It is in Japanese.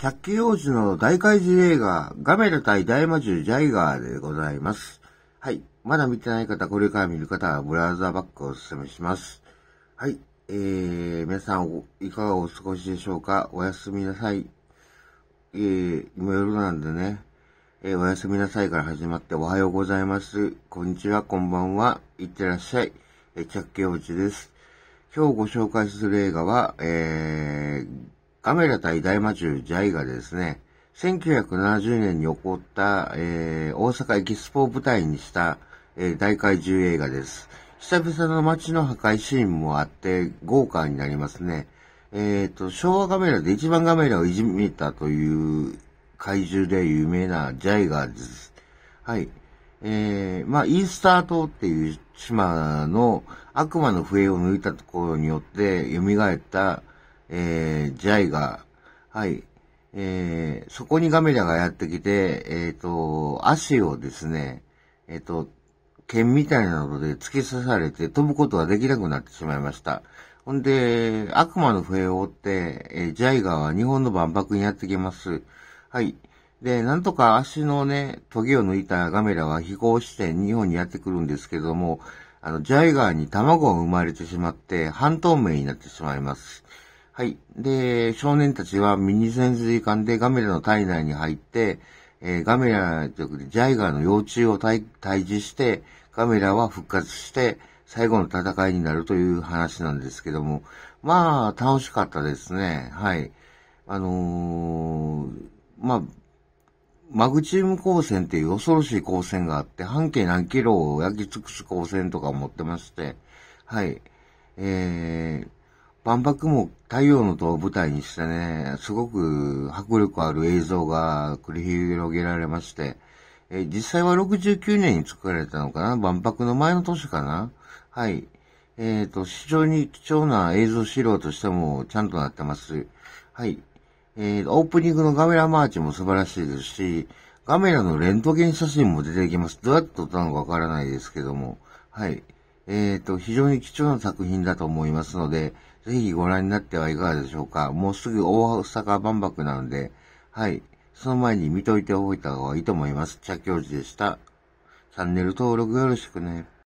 キー王子の大怪獣映画、ガメラ対大魔獣ジャイガーでございます。はい。まだ見てない方、これから見る方はブラウザーバックをお勧めします。はい。えー、皆さん、いかがお過ごしでしょうかおやすみなさい。えー、今夜なんでね、えー、おやすみなさいから始まって、おはようございます。こんにちは、こんばんは。いってらっしゃい。えー、着ー王子です。今日ご紹介する映画は、えー、カメラ対大魔獣ジャイがですね、1970年に起こった、えー、大阪エキスポを舞台にした、えー、大怪獣映画です。久々の街の破壊シーンもあって、豪華になりますね。えっ、ー、と、昭和カメラで一番カメラをいじめたという怪獣で有名なジャイガーです。はい。えー、まあ、イースター島っていう島の悪魔の笛を抜いたところによって蘇った、えー、ジャイが、はい、えー、そこにガメラがやってきて、えっ、ー、と、足をですね、えっ、ー、と、剣みたいなので突き刺されて飛ぶことはできなくなってしまいました。ほんで、悪魔の笛を追って、えー、ジャイガーは日本の万博にやってきます。はい。で、なんとか足のね、トゲを抜いたガメラは飛行して日本にやってくるんですけども、あの、ジャイガーに卵が生まれてしまって、半透明になってしまいます。はい。で、少年たちはミニ潜水艦でガメラの体内に入って、えー、ガメラというジャイガーの幼虫を退治して、ガメラは復活して、最後の戦いになるという話なんですけども、まあ、楽しかったですね。はい。あのー、まあ、マグチーム光線っていう恐ろしい光線があって、半径何キロを焼き尽くす光線とか持ってまして、はい。えー、万博も太陽の塔を舞台にしてね、すごく迫力ある映像が繰り広げられまして、え実際は69年に作られたのかな万博の前の年かなはい。えっ、ー、と、非常に貴重な映像資料としてもちゃんとなってます。はい。えー、オープニングのガメラマーチも素晴らしいですし、ガメラのレントゲン写真も出てきます。どうやって撮ったのかわからないですけども。はい。えっ、ー、と、非常に貴重な作品だと思いますので、ぜひご覧になってはいかがでしょうか。もうすぐ大阪万博なので、はい。その前に見といておいた方がいいと思います。茶教授でした。チャンネル登録よろしくね。